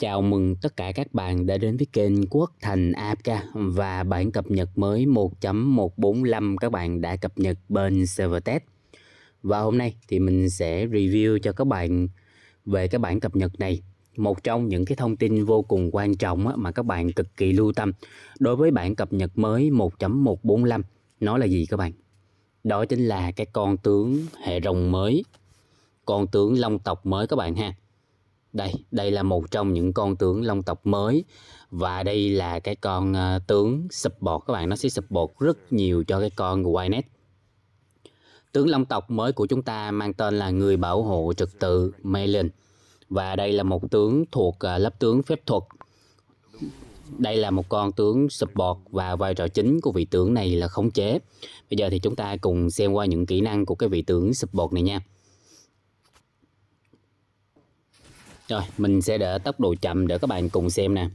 Chào mừng tất cả các bạn đã đến với kênh Quốc Thành APK và bản cập nhật mới 1.145 các bạn đã cập nhật bên server test. Và hôm nay thì mình sẽ review cho các bạn về cái bản cập nhật này. Một trong những cái thông tin vô cùng quan trọng mà các bạn cực kỳ lưu tâm đối với bản cập nhật mới 1.145 nó là gì các bạn? Đó chính là cái con tướng hệ rồng mới, con tướng long tộc mới các bạn ha đây đây là một trong những con tướng long tộc mới và đây là cái con uh, tướng support các bạn nó sẽ support rất nhiều cho cái con Gwyneth tướng long tộc mới của chúng ta mang tên là người bảo hộ trực tự Melin và đây là một tướng thuộc uh, lớp tướng phép thuật đây là một con tướng support và vai trò chính của vị tướng này là khống chế bây giờ thì chúng ta cùng xem qua những kỹ năng của cái vị tướng support này nha Rồi, mình sẽ để tốc độ chậm để các bạn cùng xem nè.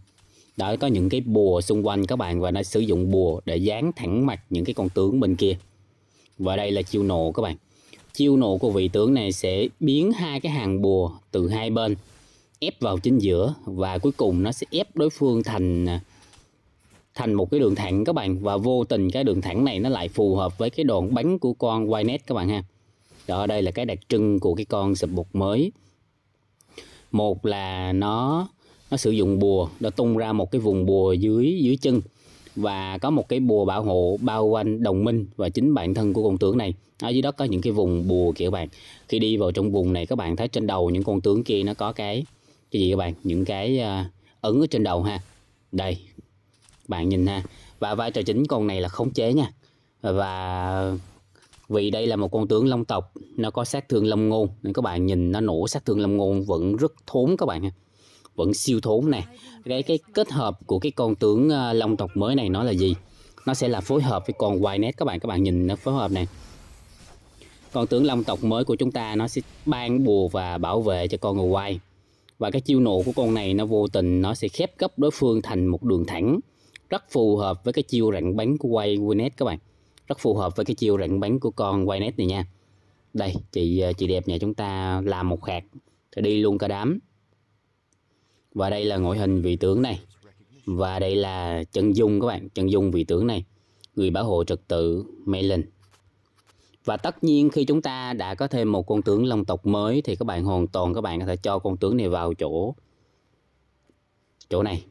Đấy, có những cái bùa xung quanh các bạn và nó sử dụng bùa để dán thẳng mặt những cái con tướng bên kia. Và đây là chiêu nộ các bạn. Chiêu nộ của vị tướng này sẽ biến hai cái hàng bùa từ hai bên ép vào chính giữa và cuối cùng nó sẽ ép đối phương thành à, thành một cái đường thẳng các bạn và vô tình cái đường thẳng này nó lại phù hợp với cái đòn bánh của con Wynet các bạn ha. Đó đây là cái đặc trưng của cái con sập bột mới một là nó nó sử dụng bùa nó tung ra một cái vùng bùa dưới dưới chân và có một cái bùa bảo hộ bao quanh đồng minh và chính bản thân của con tướng này ở dưới đó có những cái vùng bùa kiểu bạn khi đi vào trong vùng này các bạn thấy trên đầu những con tướng kia nó có cái cái gì các bạn những cái à, ấn ở trên đầu ha đây bạn nhìn ha và vai trò chính con này là khống chế nha và vì đây là một con tướng long tộc nó có sát thương long ngôn nên các bạn nhìn nó nổ sát thương long ngôn vẫn rất thốn các bạn ha vẫn siêu thốn nè cái cái kết hợp của cái con tướng ờ, long tộc mới này nó là gì nó sẽ là phối hợp với con white net các bạn các bạn nhìn nó phối hợp này con tướng long tộc mới của chúng ta nó sẽ ban bùa và bảo vệ cho con người white và cái chiêu nổ của con này nó vô tình nó sẽ khép gấp đối phương thành một đường thẳng rất phù hợp với cái chiêu rặn bánh của quay Winnet các bạn rất phù hợp với cái chiêu rảnh bánh của con quay nét này nha đây chị ờ, chị đẹp nhà chúng ta làm một hạt thì đi luôn cả đám và đây là ngoại hình vị tướng này và đây là chân dung các bạn chân dung vị tướng này người bảo hộ trật tự Melin và tất nhiên khi chúng ta đã có thêm một con tướng long tộc mới thì các bạn hoàn toàn các bạn có thể cho con tướng này vào chỗ chỗ này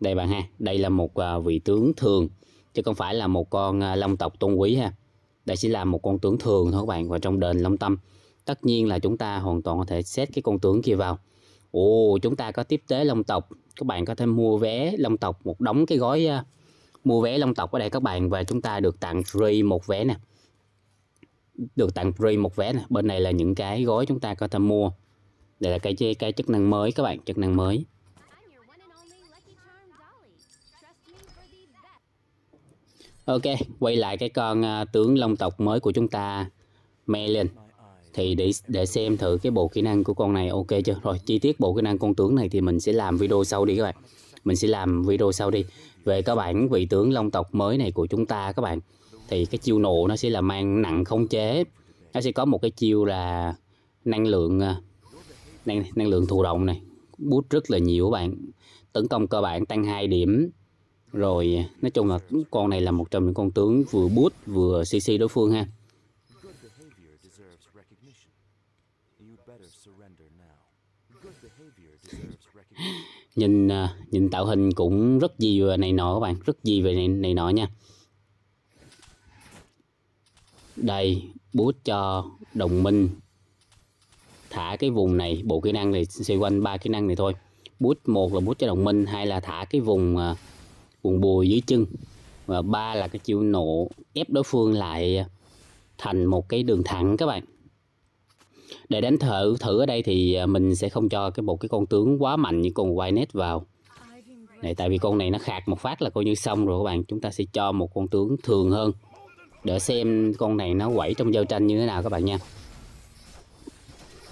đây bạn ha đây là một à, vị tướng thường chứ không phải là một con à, long tộc tôn quý ha đây chỉ là một con tướng thường thôi các bạn và trong đền long tâm tất nhiên là chúng ta hoàn toàn có thể xét cái con tướng kia vào ồ chúng ta có tiếp tế long tộc các bạn có thể mua vé long tộc một đống cái gói uh, mua vé long tộc ở đây các bạn và chúng ta được tặng free một vé nè được tặng free một vé nè bên này là những cái gói chúng ta có thể mua đây là cái cái chức năng mới các bạn chức năng mới Ok, quay lại cái con uh, tướng long tộc mới của chúng ta, Melin. Thì để để xem thử cái bộ kỹ năng của con này ok chưa? Rồi, chi tiết bộ kỹ năng con tướng này thì mình sẽ làm video sau đi các bạn. Mình sẽ làm video sau đi. Về các bản vị tướng long tộc mới này của chúng ta các bạn. Thì cái chiêu nộ nó sẽ là mang nặng không chế. Nó sẽ có một cái chiêu là năng lượng à, năng, năng lượng thụ động này. Bút rất là nhiều các bạn. Tấn công cơ bản tăng 2 điểm rồi nói chung là con này là một trong những con tướng vừa bút vừa cc đối phương ha nhìn à, nhìn tạo hình cũng rất gì về này nọ các bạn rất gì về này, này nọ nha đây bút cho đồng minh thả cái vùng này bộ kỹ năng này xoay quanh ba kỹ năng này thôi bút một là bút cho đồng minh hai là thả cái vùng à, quần bùi dưới chân và ba là cái chiêu nổ ép đối phương lại thành một cái đường thẳng các bạn để đánh thử thử ở đây thì à, mình sẽ không cho cái một cái con tướng quá mạnh như con white net vào này tại vì con này nó khạc một phát là coi như xong rồi các bạn chúng ta sẽ cho một con tướng thường hơn để xem con này nó quẩy trong giao tranh như thế nào các bạn nha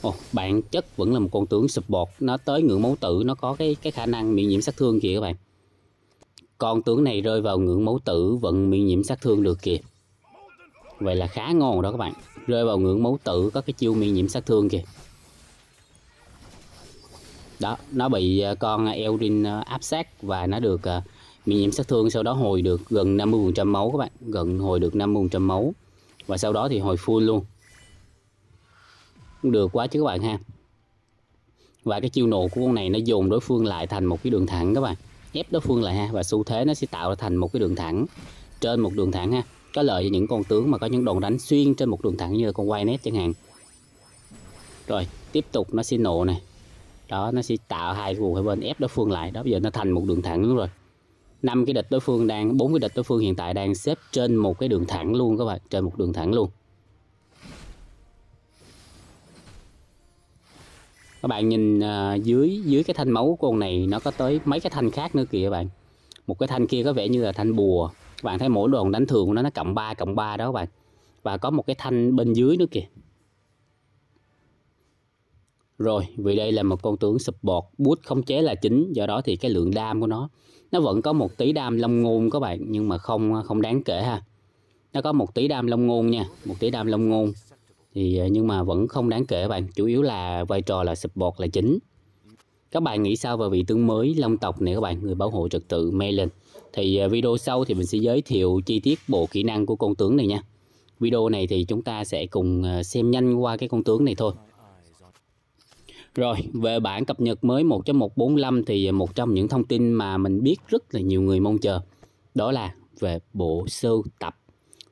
Ồ, bản chất vẫn là một con tướng support nó tới ngưỡng máu tử nó có cái cái khả năng miễn nhiễm sát thương kìa các bạn con tướng này rơi vào ngưỡng máu tử vẫn miễn nhiễm sát thương được kìa. Vậy là khá ngon đó các bạn. Rơi vào ngưỡng máu tử có cái chiêu miễn nhiễm sát thương kìa. Đó, nó bị à, con Eldrin à, áp sát và nó được à, miễn nhiễm sát thương sau đó hồi được gần 50% máu các bạn. Gần hồi được 50% máu. Và sau đó thì hồi full luôn. Được quá chứ các bạn ha. Và cái chiêu nổ của con này nó dồn đối phương lại thành một cái đường thẳng các bạn ép đối phương lại ha và xu thế nó sẽ tạo thành một cái đường thẳng trên một đường thẳng ha có lợi cho những con tướng mà có những đòn đánh xuyên trên một đường thẳng như là con quay nét chẳng hạn rồi tiếp tục nó sẽ nổ này đó nó sẽ tạo hai vùng hai bên ép đối phương lại đó bây giờ nó thành một đường thẳng luôn rồi năm cái địch đối phương đang bốn cái địch đối phương hiện tại đang xếp trên một cái đường thẳng luôn các bạn trên một đường thẳng luôn các bạn nhìn à, dưới dưới cái thanh máu của con này nó có tới mấy cái thanh khác nữa kìa các bạn một cái thanh kia có vẻ như là thanh bùa các bạn thấy mỗi đoàn đánh thường của nó nó cộng 3 cộng 3 đó các bạn và có một cái thanh bên dưới nữa kìa rồi vì đây là một con tướng bọt bút không chế là chính do đó thì cái lượng đam của nó nó vẫn có một tí đam long ngôn các bạn nhưng mà không không đáng kể ha nó có một tí đam long ngôn nha một tí đam long ngôn thì ờ, nhưng mà vẫn không đáng kể các bạn chủ yếu là vai trò là support là chính các bạn nghĩ sao về vị tướng mới Long Tộc này các bạn người bảo hộ trật tự Melon thì ờ, video sau thì mình sẽ giới thiệu chi tiết bộ kỹ năng của con tướng này nha video này thì chúng ta sẽ cùng ờ, xem nhanh qua cái con tướng này thôi rồi, về bản cập nhật mới 1.145 thì một trong những thông tin mà mình biết rất là nhiều người mong chờ đó là về bộ sưu tập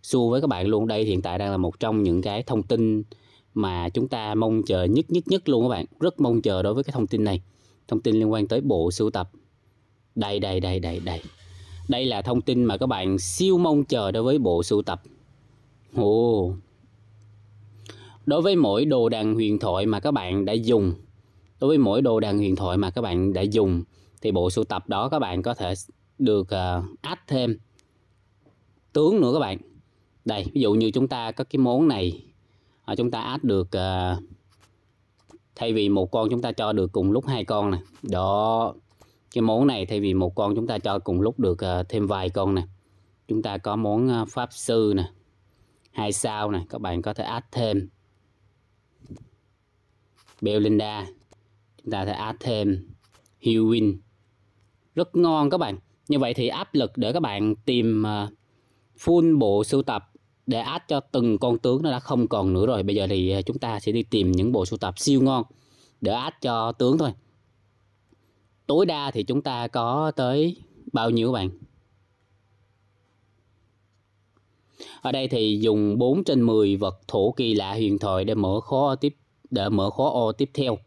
xua với các bạn luôn đây hiện tại đang là một trong những cái thông tin mà chúng ta mong chờ nhất nhất nhất luôn các bạn rất mong chờ đối với cái thông tin này thông tin liên quan tới bộ sưu tập đây đây đây đây đây đây là thông tin mà các bạn siêu mong chờ đối với bộ sưu tập Ồ. đối với mỗi đồ đàn huyền thoại mà các bạn đã dùng đối với mỗi đồ đàn huyền thoại mà các bạn đã dùng thì bộ sưu tập đó các bạn có thể được uh, add thêm tướng nữa các bạn đây ví dụ như chúng ta có cái món này à, chúng ta áp được à, thay vì một con chúng ta cho được cùng lúc hai con này đó cái món này thay vì một con chúng ta cho cùng lúc được à, thêm vài con này chúng ta có món à, pháp sư nè hai sao này các bạn có thể áp thêm Belinda chúng ta sẽ áp thêm Hewin rất ngon các bạn như vậy thì áp lực để các bạn tìm full bộ sưu tập để át cho từng con tướng nó đã không còn nữa rồi bây giờ thì à, chúng ta sẽ đi tìm những bộ sưu tập siêu ngon để át cho tướng thôi tối đa thì chúng ta có tới bao nhiêu bạn ở đây thì dùng 4 trên 10 vật thổ kỳ lạ huyền thoại để mở khóa tiếp để mở khóa ô tiếp theo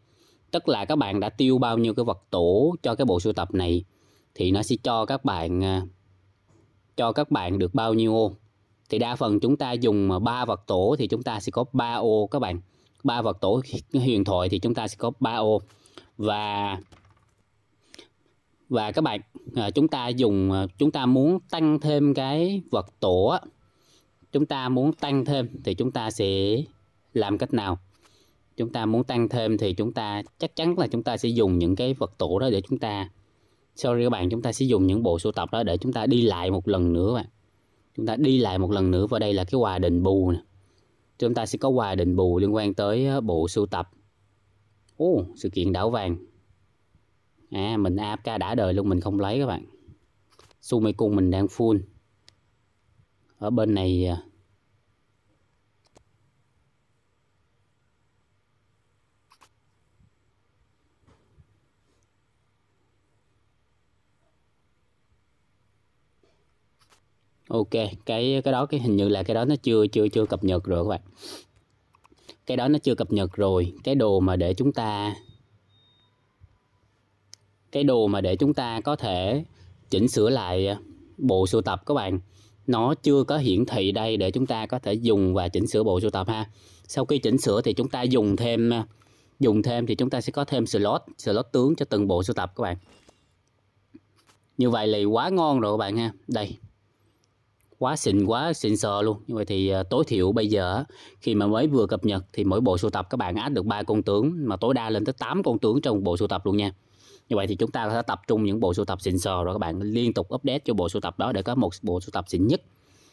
tức là các bạn đã tiêu bao nhiêu cái vật tổ cho cái bộ sưu tập này thì nó sẽ cho các bạn à, cho các bạn được bao nhiêu ô thì đa phần chúng ta dùng ba vật tổ thì chúng ta sẽ có ba ô các bạn ba vật tổ huyền thoại thì chúng ta sẽ có ba ô và và các bạn à, chúng ta dùng à, chúng ta muốn tăng thêm cái vật tổ chúng ta muốn tăng thêm thì chúng ta sẽ làm cách nào chúng ta muốn tăng thêm thì chúng ta chắc chắn là chúng ta sẽ dùng những cái vật tổ đó để chúng ta sorry các bạn chúng ta sẽ dùng những bộ sưu tập đó để chúng ta đi lại một lần nữa các bạn chúng ta đi lại một lần nữa và đây là cái quà đền bù này. chúng ta sẽ có quà đền bù liên quan tới bộ sưu tập Ô, oh, sự kiện đảo vàng à mình AFK đã đời luôn mình không lấy các bạn Sumeikun mình đang full ở bên này à, ok cái cái đó cái hình như là cái đó nó chưa chưa chưa cập nhật rồi các bạn cái đó nó chưa cập nhật rồi cái đồ mà để chúng ta cái đồ mà để chúng ta có thể chỉnh sửa lại à, bộ sưu tập các bạn nó chưa có hiển thị đây để chúng ta có thể dùng và chỉnh sửa bộ sưu tập ha sau khi chỉnh sửa thì chúng ta dùng thêm à, dùng thêm thì chúng ta sẽ có thêm slot slot tướng cho từng bộ sưu tập các bạn như vậy là quá ngon rồi các bạn ha đây quá xịn quá xịn sờ luôn như vậy thì à, tối thiểu bây giờ khi mà mới vừa cập nhật thì mỗi bộ sưu tập các bạn áp được ba con tướng mà tối đa lên tới 8 con tướng trong bộ sưu tập luôn nha như vậy thì chúng ta sẽ tập trung những bộ sưu tập xịn sò rồi các bạn liên tục update cho bộ sưu tập đó để có một bộ sưu tập xịn nhất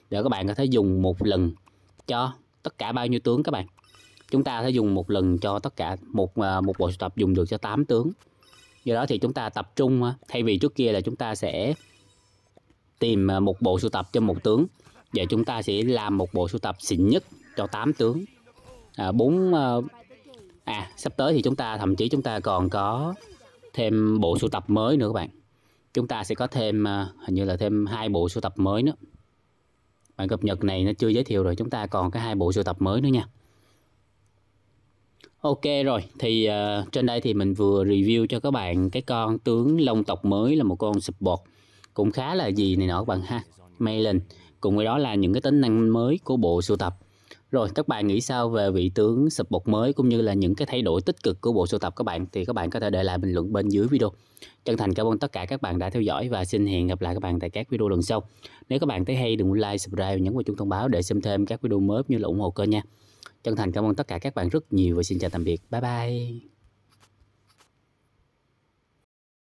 để các bạn có thể dùng một lần cho tất cả bao nhiêu tướng các bạn chúng ta sẽ dùng một lần cho tất cả một à, một bộ sưu tập dùng được cho 8 tướng do đó thì chúng ta tập trung thay vì trước kia là chúng ta sẽ tìm à, một bộ sưu tập cho một tướng và chúng ta sẽ làm một bộ sưu tập xịn nhất cho 8 tướng à, 4 à, à sắp tới thì chúng ta thậm chí chúng ta còn có thêm bộ sưu tập mới nữa các bạn chúng ta sẽ có thêm à, hình như là thêm hai bộ sưu tập mới nữa bản cập nhật này nó chưa giới thiệu rồi chúng ta còn cái hai bộ sưu tập mới nữa nha Ok rồi thì uh, trên đây thì mình vừa review cho các bạn cái con tướng long tộc mới là một con support cũng khá là gì này nọ các bạn ha mailing cùng với đó là những cái tính năng mới của bộ sưu tập rồi các bạn nghĩ sao về vị tướng sập bột mới cũng như là những cái thay đổi tích cực của bộ sưu tập các bạn thì các bạn có thể để lại bình luận bên dưới video. Chân thành cảm ơn tất cả các bạn đã theo dõi và xin hẹn gặp lại các bạn tại các video lần sau. Nếu các bạn thấy hay đừng quên like, subscribe, nhấn vào chuông thông báo để xem thêm các video mới như là ủng hộ kênh nha. Chân thành cảm ơn tất cả các bạn rất nhiều và xin chào tạm biệt. Bye bye.